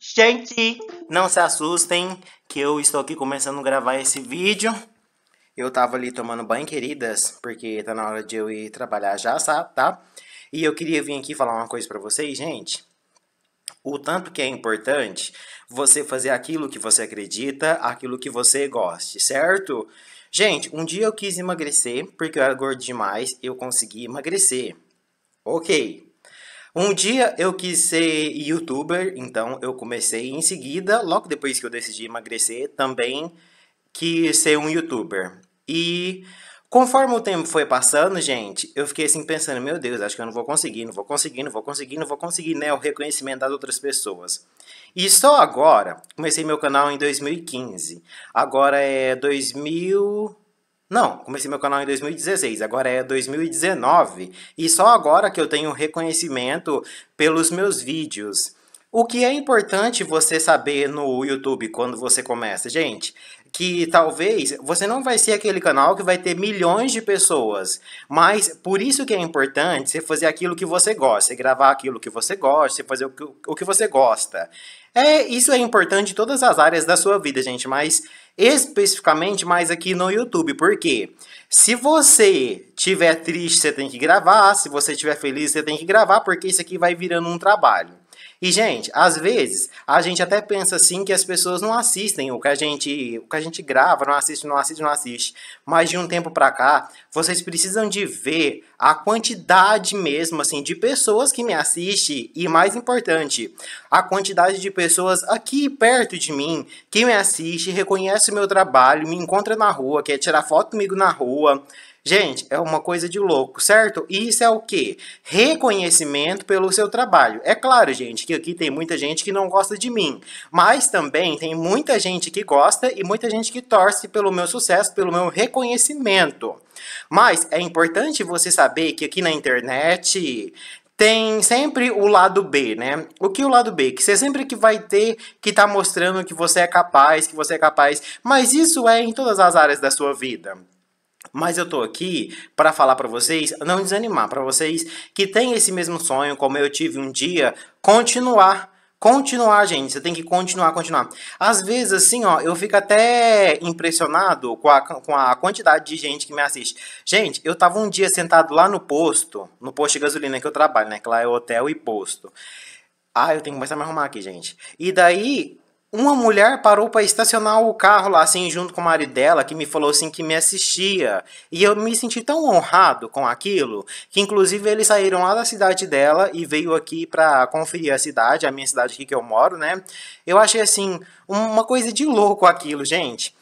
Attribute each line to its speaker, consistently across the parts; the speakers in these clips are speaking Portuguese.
Speaker 1: Gente, não se assustem que eu estou aqui começando a gravar esse vídeo. Eu tava ali tomando banho, queridas, porque tá na hora de eu ir trabalhar já, tá? E eu queria vir aqui falar uma coisa para vocês, gente. O tanto que é importante você fazer aquilo que você acredita, aquilo que você goste, certo? Gente, um dia eu quis emagrecer porque eu era gordo demais, eu consegui emagrecer. OK, um dia eu quis ser youtuber, então eu comecei em seguida, logo depois que eu decidi emagrecer, também quis ser um youtuber. E conforme o tempo foi passando, gente, eu fiquei assim pensando, meu Deus, acho que eu não vou conseguir, não vou conseguir, não vou conseguir, não vou conseguir, né, o reconhecimento das outras pessoas. E só agora, comecei meu canal em 2015. Agora é 2000 não, comecei meu canal em 2016, agora é 2019 e só agora que eu tenho reconhecimento pelos meus vídeos. O que é importante você saber no YouTube quando você começa, gente, que talvez você não vai ser aquele canal que vai ter milhões de pessoas, mas por isso que é importante você fazer aquilo que você gosta, você gravar aquilo que você gosta, você fazer o que, o que você gosta. É, isso é importante em todas as áreas da sua vida, gente, mas especificamente mais aqui no YouTube, porque se você tiver triste, você tem que gravar, se você tiver feliz, você tem que gravar, porque isso aqui vai virando um trabalho. E, gente, às vezes a gente até pensa assim que as pessoas não assistem o que a gente, o que a gente grava, não assiste, não assiste, não assiste. Mas de um tempo para cá, vocês precisam de ver a quantidade mesmo assim de pessoas que me assiste e mais importante, a quantidade de pessoas aqui perto de mim que me assiste, reconhece o meu trabalho, me encontra na rua, quer tirar foto comigo na rua, Gente, é uma coisa de louco, certo? E isso é o quê? Reconhecimento pelo seu trabalho. É claro, gente, que aqui tem muita gente que não gosta de mim, mas também tem muita gente que gosta e muita gente que torce pelo meu sucesso, pelo meu reconhecimento. Mas é importante você saber que aqui na internet tem sempre o lado B, né? O que é o lado B? Que você sempre que vai ter que tá mostrando que você é capaz, que você é capaz. Mas isso é em todas as áreas da sua vida. Mas eu tô aqui para falar para vocês, não desanimar, para vocês que têm esse mesmo sonho como eu tive um dia, continuar Continuar, gente, você tem que continuar, continuar. Às vezes, assim, ó, eu fico até impressionado com a, com a quantidade de gente que me assiste. Gente, eu tava um dia sentado lá no posto, no posto de gasolina que eu trabalho, né? Que lá é hotel e posto. Ah, eu tenho que começar a me arrumar aqui, gente. E daí, uma mulher parou para estacionar o carro lá, assim, junto com o marido dela, que me falou assim que me assistia. E eu me senti tão honrado com aquilo, que inclusive eles saíram lá da cidade dela e veio aqui para conferir a cidade, a minha cidade aqui que eu moro, né? Eu achei assim, uma coisa de louco aquilo, gente.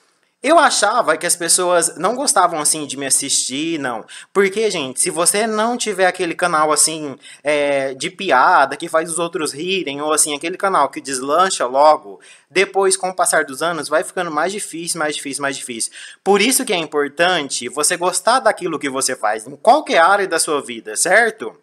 Speaker 1: Eu achava que as pessoas não gostavam assim de me assistir, não. Porque, gente, se você não tiver aquele canal assim é, de piada que faz os outros rirem, ou assim, aquele canal que deslancha logo, depois, com o passar dos anos, vai ficando mais difícil, mais difícil, mais difícil. Por isso que é importante você gostar daquilo que você faz, em qualquer área da sua vida, certo?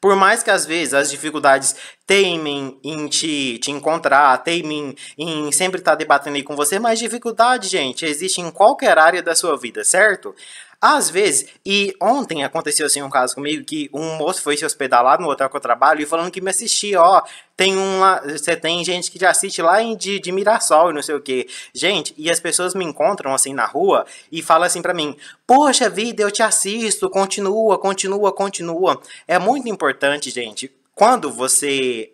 Speaker 1: Por mais que às vezes as dificuldades teimem em te, te encontrar, teimem em sempre estar tá debatendo aí com você, mas dificuldade, gente, existe em qualquer área da sua vida, certo? Às vezes, e ontem aconteceu assim um caso comigo que um moço foi se hospedar lá no hotel que eu trabalho e falando que me assistia, ó, tem uma, você tem gente que já assiste lá em, de, de Mirassol e não sei o que. Gente, e as pessoas me encontram assim na rua e falam assim para mim: "Poxa vida, eu te assisto, continua, continua, continua". É muito importante, gente, quando você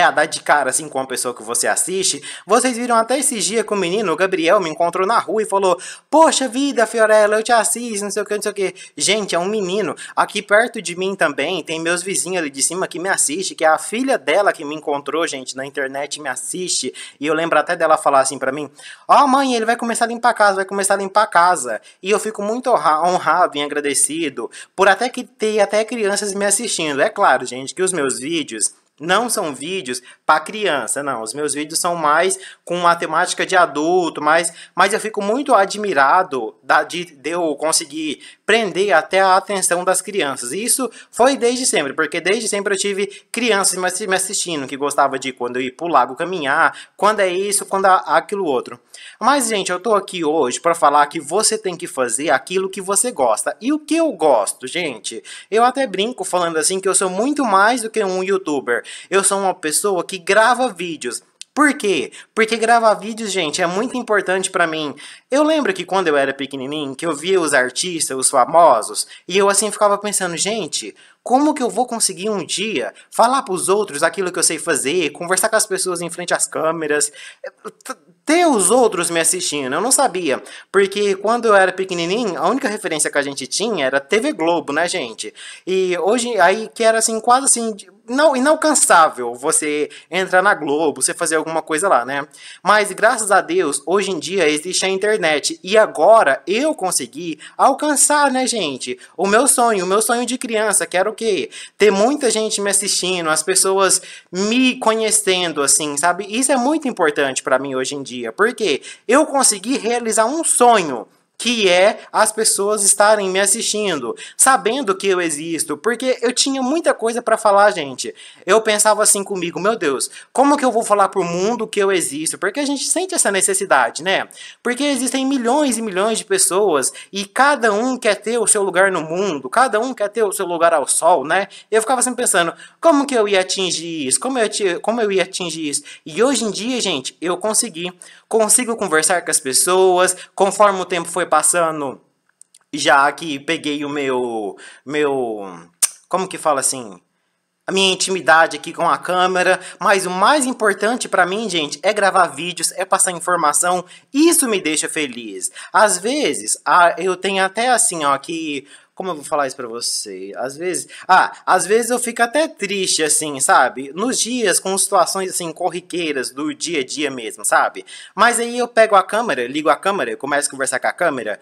Speaker 1: a dar de cara assim com a pessoa que você assiste. Vocês viram até esses dias que o menino, o Gabriel, me encontrou na rua e falou: Poxa vida, Fiorella, eu te assisto, não sei o que, não sei o que. Gente, é um menino. Aqui perto de mim também tem meus vizinhos ali de cima que me assiste, que é a filha dela que me encontrou, gente, na internet me assiste. E eu lembro até dela falar assim para mim: Ó, oh, mãe, ele vai começar a limpar a casa, vai começar a limpar a casa. E eu fico muito honrado e agradecido por até que ter até crianças me assistindo. É claro, gente, que os meus vídeos não são vídeos para criança, não. Os meus vídeos são mais com uma temática de adulto, mas, mas eu fico muito admirado da, de, de eu conseguir prender até a atenção das crianças. isso foi desde sempre, porque desde sempre eu tive crianças me assistindo, que gostava de quando eu ir pro lago caminhar, quando é isso, quando é aquilo outro. Mas, gente, eu tô aqui hoje para falar que você tem que fazer aquilo que você gosta. E o que eu gosto, gente? Eu até brinco falando assim que eu sou muito mais do que um youtuber. Eu sou uma pessoa que grava vídeos. Por quê? Porque gravar vídeos, gente, é muito importante para mim. Eu lembro que quando eu era pequenininho, que eu via os artistas, os famosos, e eu assim ficava pensando, gente, como que eu vou conseguir um dia falar para os outros aquilo que eu sei fazer, conversar com as pessoas em frente às câmeras, eh, ter os outros me assistindo? Eu não sabia, porque quando eu era pequenininho, a única referência que a gente tinha era TV Globo, né, gente? E hoje aí que era assim quase assim não, inalcançável você entrar na Globo, você fazer alguma coisa lá, né? Mas graças a Deus, hoje em dia existe a internet internet. E agora eu consegui alcançar, né, gente? O meu sonho, o meu sonho de criança, que era o quê? Ter muita gente me assistindo, as pessoas me conhecendo, assim, sabe? Isso é muito importante para mim hoje em dia, porque eu consegui realizar um sonho que é as pessoas estarem me assistindo, sabendo que eu existo, porque eu tinha muita coisa para falar, gente. Eu pensava assim comigo, meu Deus, como que eu vou falar pro mundo que eu existo? Porque a gente sente essa necessidade, né? Porque existem milhões e milhões de pessoas e cada um quer ter o seu lugar no mundo, cada um quer ter o seu lugar ao sol, né? Eu ficava sempre pensando, como que eu ia atingir isso? Como eu, como eu ia atingir isso? E hoje em dia, gente, eu consegui. Consigo conversar com as pessoas, conforme o tempo foi foi passando, já que peguei o meu. meu. Como que fala assim? a minha intimidade aqui com a câmera, mas o mais importante para mim, gente, é gravar vídeos, é passar informação, isso me deixa feliz. Às vezes, eu tenho até assim, ó, que como eu vou falar isso pra você? Às vezes. Ah, às vezes eu fico até triste, assim, sabe? Nos dias com situações, assim, corriqueiras do dia a dia mesmo, sabe? Mas aí eu pego a câmera, ligo a câmera, começo a conversar com a câmera.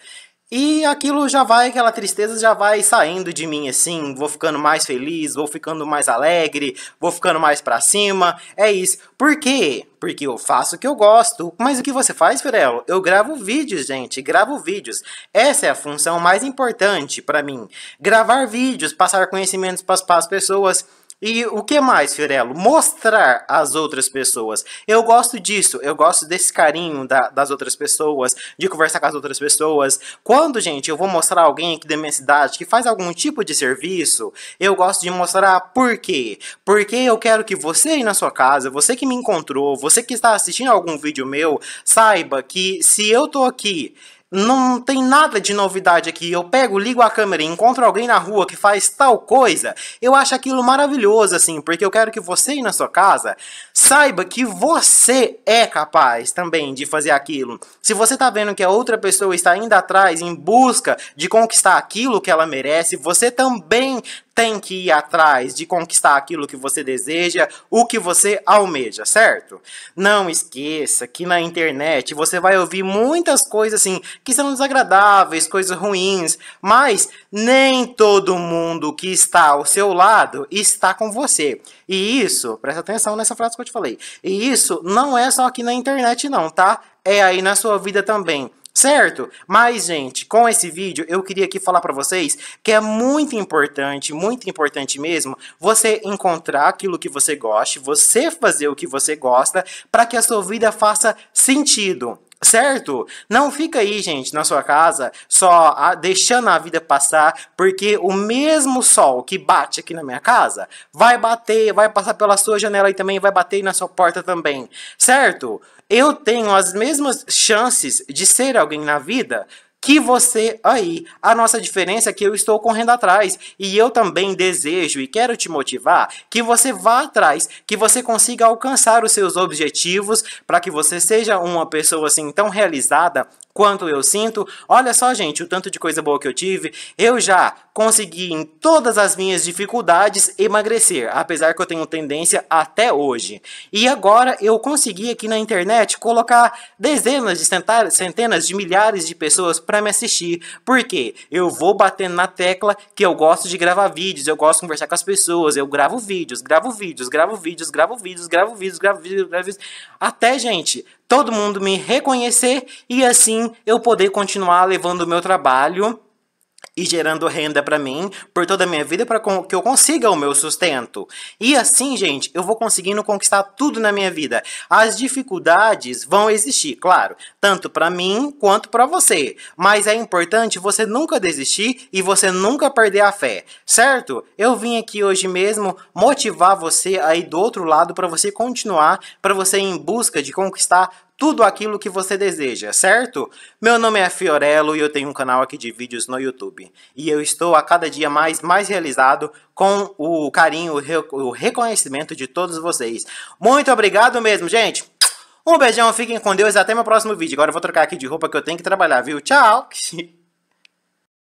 Speaker 1: E aquilo já vai, aquela tristeza já vai saindo de mim assim, vou ficando mais feliz, vou ficando mais alegre, vou ficando mais pra cima. É isso. Por quê? Porque eu faço o que eu gosto. Mas o que você faz, Firelo? Eu gravo vídeos, gente, gravo vídeos. Essa é a função mais importante para mim. Gravar vídeos, passar conhecimentos para as pessoas e o que mais, Firelo? Mostrar às outras pessoas. Eu gosto disso, eu gosto desse carinho da, das outras pessoas, de conversar com as outras pessoas. Quando, gente, eu vou mostrar alguém aqui da minha cidade que faz algum tipo de serviço, eu gosto de mostrar por quê. Porque eu quero que você aí na sua casa, você que me encontrou, você que está assistindo algum vídeo meu, saiba que se eu tô aqui não tem nada de novidade aqui. Eu pego, ligo a câmera e encontro alguém na rua que faz tal coisa. Eu acho aquilo maravilhoso, assim, porque eu quero que você na sua casa saiba que você é capaz também de fazer aquilo. Se você tá vendo que a outra pessoa está indo atrás em busca de conquistar aquilo que ela merece, você também tem que ir atrás de conquistar aquilo que você deseja, o que você almeja, certo? Não esqueça que na internet você vai ouvir muitas coisas assim que são desagradáveis, coisas ruins, mas nem todo mundo que está ao seu lado está com você. E isso, presta atenção nessa frase que eu te falei. E isso não é só aqui na internet não, tá? É aí na sua vida também certo? Mas, gente, com esse vídeo eu queria aqui falar para vocês que é muito importante, muito importante mesmo, você encontrar aquilo que você gosta, você fazer o que você gosta, para que a sua vida faça sentido. Certo? Não fica aí, gente, na sua casa, só a, deixando a vida passar, porque o mesmo sol que bate aqui na minha casa vai bater, vai passar pela sua janela e também vai bater na sua porta também. Certo? Eu tenho as mesmas chances de ser alguém na vida que você aí. A nossa diferença é que eu estou correndo atrás e eu também desejo e quero te motivar que você vá atrás, que você consiga alcançar os seus objetivos para que você seja uma pessoa assim tão realizada quanto eu sinto. Olha só, gente, o tanto de coisa boa que eu tive. Eu já consegui, em todas as minhas dificuldades, emagrecer, apesar que eu tenho tendência até hoje. E agora eu consegui aqui na internet colocar dezenas de centenas de milhares de pessoas para me assistir. Porque eu vou batendo na tecla que eu gosto de gravar vídeos, eu gosto de conversar com as pessoas, eu gravo vídeos, gravo vídeos, gravo vídeos, gravo vídeos, gravo vídeos, gravo vídeos, gravo vídeos. Até, gente, todo mundo me reconhecer e assim eu poder continuar levando o meu trabalho e gerando renda para mim por toda a minha vida para que eu consiga o meu sustento. E assim, gente, eu vou conseguindo conquistar tudo na minha vida. As dificuldades vão existir, claro, tanto para mim quanto para você, mas é importante você nunca desistir e você nunca perder a fé, certo? Eu vim aqui hoje mesmo motivar você aí do outro lado para você continuar, para você ir em busca de conquistar tudo aquilo que você deseja, certo? Meu nome é Fiorello e eu tenho um canal aqui de vídeos no YouTube. E eu estou a cada dia mais, mais realizado com o carinho, o reconhecimento de todos vocês. Muito obrigado mesmo, gente! Um beijão, fiquem com Deus e até meu próximo vídeo. Agora eu vou trocar aqui de roupa que eu tenho que trabalhar, viu? Tchau!